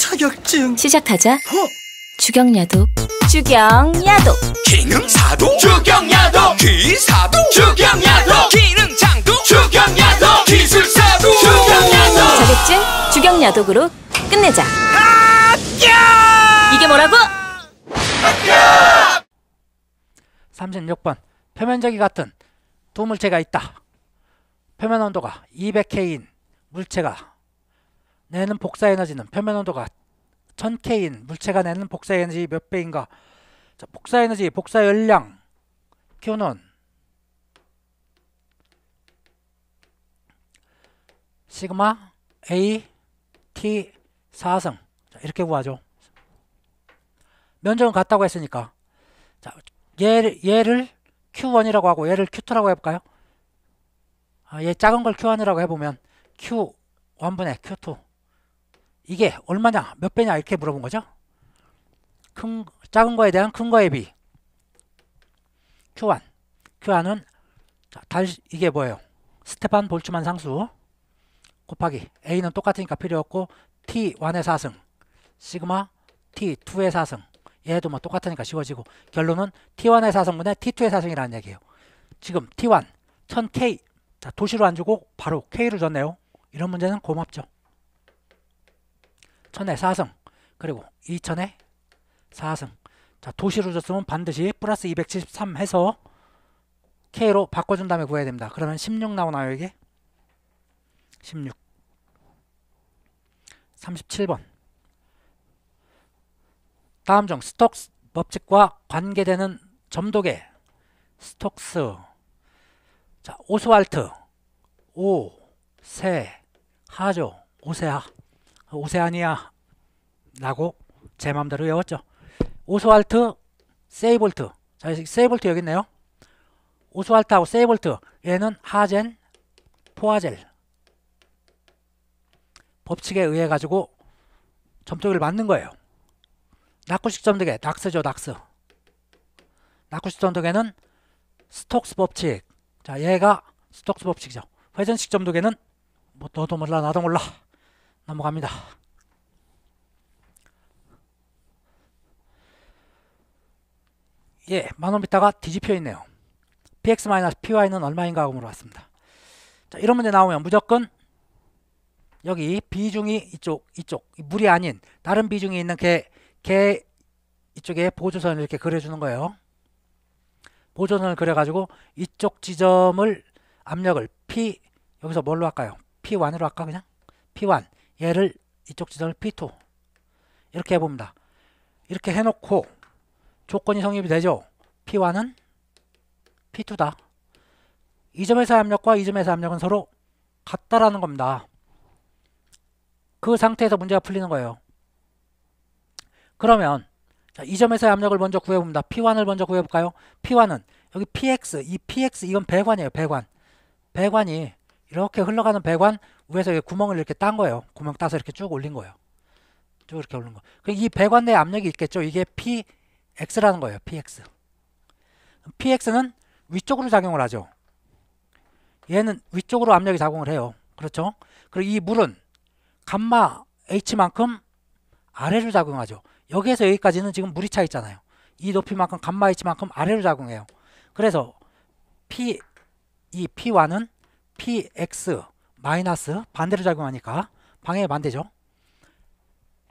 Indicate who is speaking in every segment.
Speaker 1: 자격증 시작하자 허! 어? 주경야독 주경야독 기능사도 주경야도 기사도 주경야도 기능장도 주경야도 기술사도 주경야도 자격증 주경야독으로 끝내자 합격! 이게 뭐라고? 합격! 36번 표면적이 같은 두 물체가 있다 표면 온도가 200K인 물체가 내는 복사 에너지는 표면 온도가 1000K인 물체가 내는 복사 에너지 몇 배인가? 자, 복사 에너지, 복사 열량 Q는 시그마 A T 4승 자, 이렇게 구하죠. 면적은 같다고 했으니까 자, 얘를, 얘를 Q1이라고 하고 얘를 Q2라고 해볼까요? 아, 얘 작은 걸 Q1이라고 해보면 Q1분의 Q2 이게 얼마냐 몇 배냐 이렇게 물어본 거죠. 큰 작은 거에 대한 큰거에비 Q1 Q1은 자, 다시 이게 뭐예요? 스테판 볼츠만 상수 곱하기 A는 똑같으니까 필요 없고 T1의 사승 시그마 T2의 사승 얘도 뭐 똑같으니까 쉬워지고 결론은 T1의 사승분의 T2의 사승이라는 얘기예요. 지금 T1 1000K 자, 도시로 안 주고 바로 k 로 줬네요. 이런 문제는 고맙죠. 천에 4승 그리고 2천에 4승 자 도시로 줬으면 반드시 플러스 273 해서 K로 바꿔준 다음에 구해야 됩니다. 그러면 16 나오나요 이게? 16 37번 다음 중 스톡스 법칙과 관계되는 점도계 스톡스 자 오스왈트 오세 하죠 오세하 오세아니아 라고 제 마음대로 외웠죠 오스왈트 세이볼트 자 세이볼트 여기 있네요 오스왈트하고 세이볼트 얘는 하젠 포화젤 법칙에 의해 가지고 점토쪽를 맞는 거예요 낙구식 점득에 낙스죠 낙스 낙구식 점득에는 스톡스 법칙 자 얘가 스톡스 법칙이죠 회전식 점득에는 뭐 너도 몰라 나도 몰라 넘어갑니다. 예, 만원 비타가 뒤집혀 있네요. px-py는 얼마인가 하고 물어봤습니다. 자, 이런 문제 나오면 무조건 여기 비중이 이쪽, 이쪽, 물이 아닌 다른 비중이 있는 개, 개 이쪽에 보조선을 이렇게 그려주는 거예요. 보조선을 그려가지고 이쪽 지점을 압력을 P, 여기서 뭘로 할까요? P1으로 할까 그냥? P1. 얘를 이쪽 지점을 P2 이렇게 해봅니다. 이렇게 해놓고 조건이 성립이 되죠. P1은 P2다. 이 점에서 압력과 이 점에서 압력은 서로 같다라는 겁니다. 그 상태에서 문제가 풀리는 거예요. 그러면 자, 이 점에서의 압력을 먼저 구해봅니다. P1을 먼저 구해볼까요? P1은 여기 PX, 이 PX 이건 배관이에요. 배관. 배관이 이렇게 흘러가는 배관 위에서 이렇게 구멍을 이렇게 딴 거예요. 구멍 따서 이렇게 쭉 올린 거예요. 쭉 이렇게 올린 거. 그이 배관 내 압력이 있겠죠. 이게 px라는 거예요. px. px는 위쪽으로 작용을 하죠. 얘는 위쪽으로 압력이 작용을 해요. 그렇죠? 그리고 이 물은 감마 h만큼 아래로 작용하죠. 여기에서 여기까지는 지금 물이 차 있잖아요. 이 높이만큼 감마 h만큼 아래로 작용해요. 그래서 p 이 p1은 px 마이너스 반대로 작용하니까 방향이 반대죠.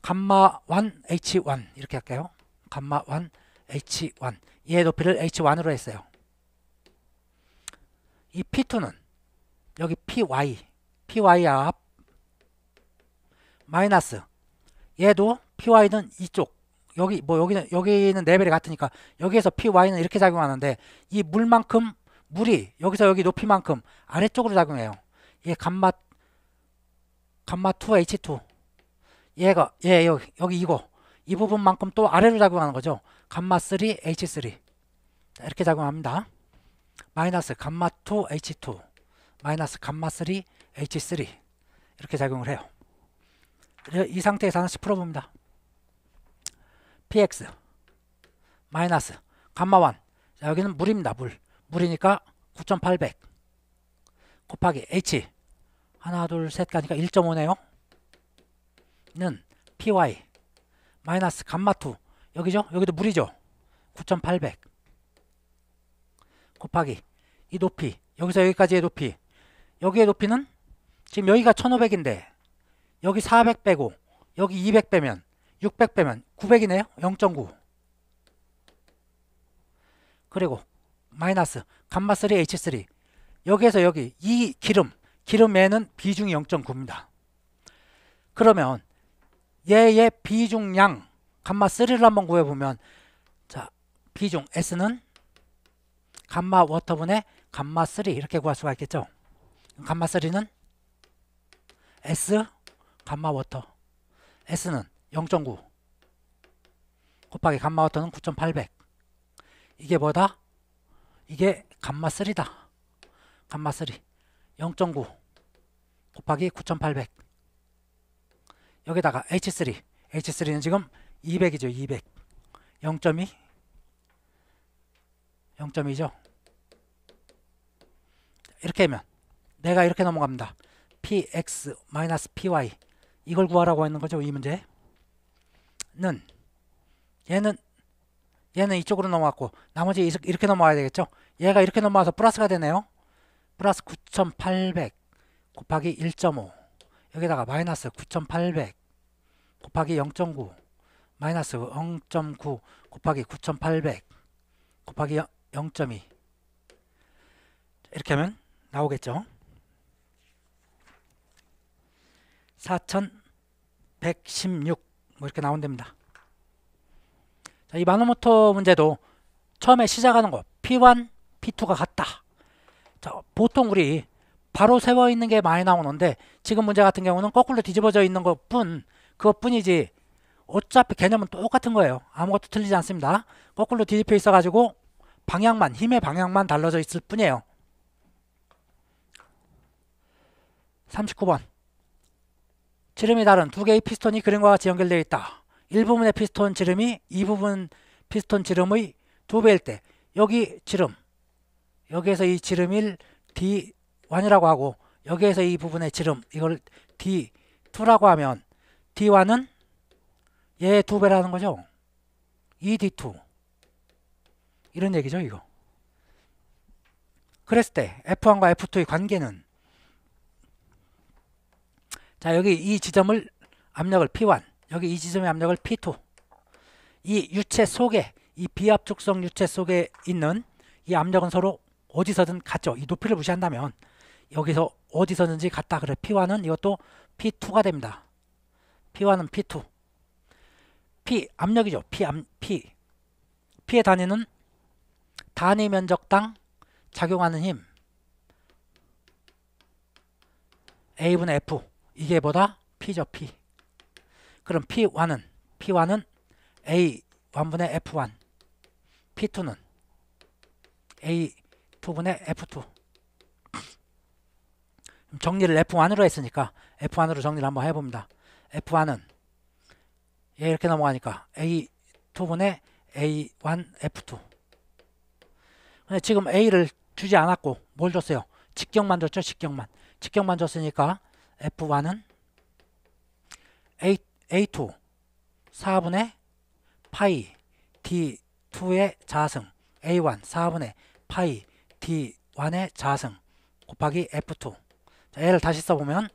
Speaker 1: 감마 1 h1 이렇게 할게요 감마 1 h1 얘 높이를 h1으로 했어요. 이 p2는 여기 py py 앞 마이너스 얘도 py는 이쪽 여기 뭐 여기는 여기는 레벨이 같으니까 여기에서 py는 이렇게 작용하는데 이 물만큼 물이 여기서 여기 높이만큼 아래쪽으로 작용해요. 얘 감마 감마 2H2 얘가 얘 여기, 여기 이거 이 부분만큼 또 아래로 작용하는 거죠. 감마 3H3 이렇게 작용합니다. 마이너스 감마 2H2 마이너스 감마 3H3 이렇게 작용을 해요. 이 상태에서 하나씩 풀어봅니다. px 마이너스 감마 1 자, 여기는 물입니다. 물 물이니까 9800 곱하기 H 하나 둘 셋 가니까 1.5네요 는 PY 마이너스 감마2 여기죠? 여기도 물이죠? 9800 곱하기 이 높이 여기서 여기까지의 높이 여기의 높이는 지금 여기가 1500인데 여기 400 빼고 여기 200 빼면 600 빼면 900이네요 0.9 그리고 마이너스 감마3 H3 여기에서 여기 이 기름 기름에는 비중이 0.9입니다. 그러면 얘의 비중량 감마3를 한번 구해보면 자 비중 S는 감마 워터분의 감마3 이렇게 구할 수가 있겠죠. 감마3는 S 감마 워터 S는 0.9 곱하기 감마 워터는 9,800 이게 뭐다? 이게 감마3다 감마3 0.9 곱하기 9800 여기다가 H3 H3는 지금 200이죠 200 0.2 0.2죠 이렇게 하면 내가 이렇게 넘어갑니다 px py 이걸 구하라고 하는 거죠 이 문제 는 얘는 얘는 이쪽으로 넘어왔고 나머지 이렇게 넘어와야 되겠죠 얘가 이렇게 넘어와서 플러스가 되네요 플러스 9800 곱하기 1.5 여기다가 마이너스 9800 곱하기 0.9 마이너스 0.9 곱하기 9800 곱하기 0.2 이렇게 하면 나오겠죠 4116뭐 이렇게 나온답니다 자, 이 마노모토 문제도 처음에 시작하는 거 P1, P2가 같다. 자, 보통 우리 바로 세워 있는 게 많이 나오는데 지금 문제 같은 경우는 거꾸로 뒤집어져 있는 것뿐 그것뿐이지 어차피 개념은 똑같은 거예요. 아무것도 틀리지 않습니다. 거꾸로 뒤집혀 있어 가지고 방향만 힘의 방향만 달라져 있을 뿐이에요. 39번 지름이 다른 두 개의 피스톤이 그림과 같이 연결되어 있다. 1부분의 피스톤 지름이 2부분 피스톤 지름의 두배일 때 여기 지름 여기에서 이 지름을 D1이라고 하고 여기에서 이 부분의 지름 이걸 D2라고 하면 D1은 얘의 두배라는 거죠. 2D2 이런 얘기죠 이거. 그랬을 때 F1과 F2의 관계는 자 여기 이 지점을 압력을 P1 여기 이 지점의 압력을 P2 이 유체 속에 이 비압축성 유체 속에 있는 이 압력은 서로 어디서든 같죠 이 높이를 무시한다면 여기서 어디서든지 같다 그래 P1은 이것도 P2가 됩니다 P1은 P2 P 압력이죠 P, 압, P P의 단위는 단위 면적당 작용하는 힘 A분의 F 이게 보다 P죠 P 그럼 P1은 P1은 A1분의 F1 P2는 A2분의 F2 정리를 F1으로 했으니까 F1으로 정리를 한번 해봅니다. F1은 얘 이렇게 넘어가니까 A2분의 A1 F2 근데 지금 A를 주지 않았고 뭘 줬어요? 직경만 줬죠? 직경만 직경만 줬으니까 F1은 A 2 A2 4분의 파이 D2의 자승 A1 4분의 파이 D1의 자승 곱하기 F2 자, l 다시 써보면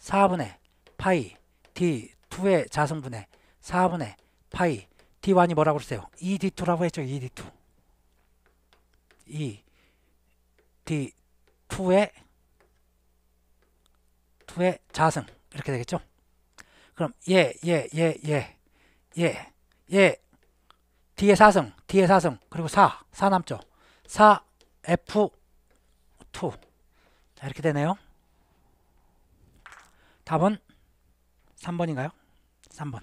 Speaker 1: 4분의 파이 D2의 자승분의 4분의 파이 D1이 뭐라고 그 했어요? ED2라고 했죠. ED2 ED2의 2의 자승 이렇게 되겠죠. 그럼 예, 예, 예, 예, 예, 예. 뒤에 4승 뒤에 4승 그리고 4, 4 남죠. 4, F, 2. 자, 이렇게 되네요. 답은 3번인가요? 3번.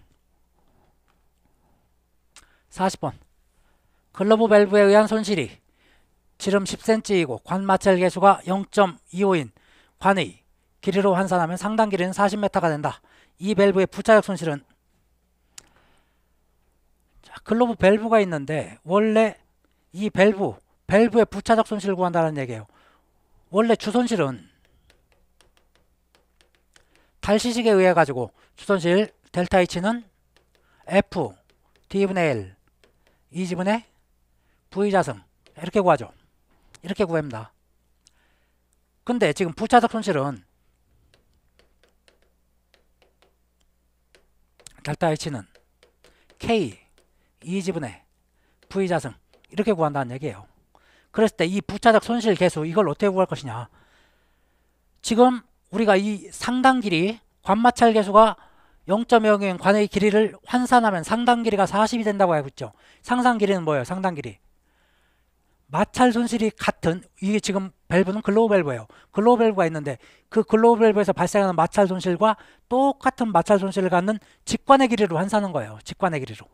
Speaker 1: 40번. 글러브 밸브에 의한 손실이 지름 10cm이고 관 마찰 개수가 0.25인 관의 길이로 환산하면 상당 길이는 40m가 된다. 이 밸브의 부차적 손실은 자, 글로브 밸브가 있는데 원래 이 밸브 밸브의 부차적 손실을 구한다는 얘기예요. 원래 주손실은 탈시식에 의해 가지고 주손실 델타 H는 F D분의 L e 지분의 V자승 이렇게 구하죠. 이렇게 구합니다. 근데 지금 부차적 손실은 델타 H는 K 이지분의 V자승 이렇게 구한다는 얘기예요. 그랬을 때 이 부차적 손실 계수 이걸 어떻게 구할 것이냐 지금 우리가 이 상단 길이 관마찰 계수가 0.0인 관의 길이를 환산하면 상단 길이가 40이 된다고 알고 있죠. 상단 길이는 뭐예요? 상단 길이 마찰 손실이 같은 이게 지금 밸브는 글로우 밸브예요. 글로우 밸브가 있는데 그 글로우 밸브에서 발생하는 마찰 손실과 똑같은 마찰 손실을 갖는 직관의 길이로 환산한 거예요. 직관의 길이로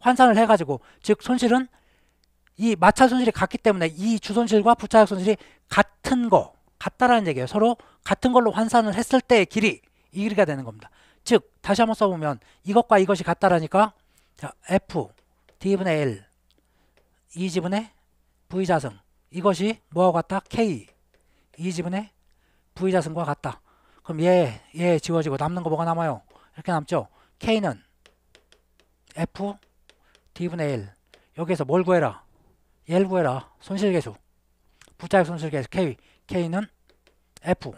Speaker 1: 환산을 해가지고 즉 손실은 이 마찰 손실이 같기 때문에 이 주손실과 부차적 손실이 같은 거 같다라는 얘기예요. 서로 같은 걸로 환산을 했을 때의 길이 이 길이가 되는 겁니다. 즉 다시 한번 써보면 이것과 이것이 같다라니까 자, F D분의 L 2지분의 e V자승 이것이 뭐와 같다? K 이 지분의 V자승과 같다 그럼 얘, 얘 지워지고 남는 거 뭐가 남아요? 이렇게 남죠 K는 F D분의 1 여기에서 뭘 구해라? 얘를 구해라 손실계수 부자액 손실계수 K K는 F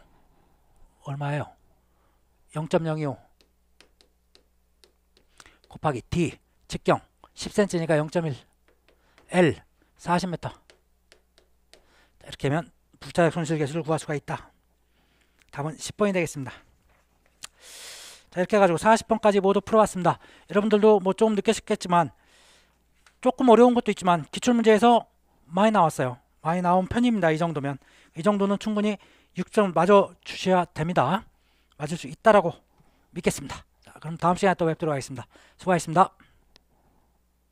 Speaker 1: 얼마예요? 0.025 곱하기 D 직경 10cm니까 0.1 L 40m 이렇게 하면 부차적 손실 개수를 구할 수가 있다. 답은 10번이 되겠습니다. 자 이렇게 해가지고 40번까지 모두 풀어봤습니다. 여러분들도 뭐 조금 느끼셨겠지만 조금 어려운 것도 있지만 기출문제에서 많이 나왔어요. 많이 나온 편입니다. 이 정도면 이 정도는 충분히 6점 맞아 주셔야 됩니다. 맞을 수 있다라고 믿겠습니다. 자, 그럼 다음 시간에 또 뵙도록 하겠습니다. 수고하셨습니다.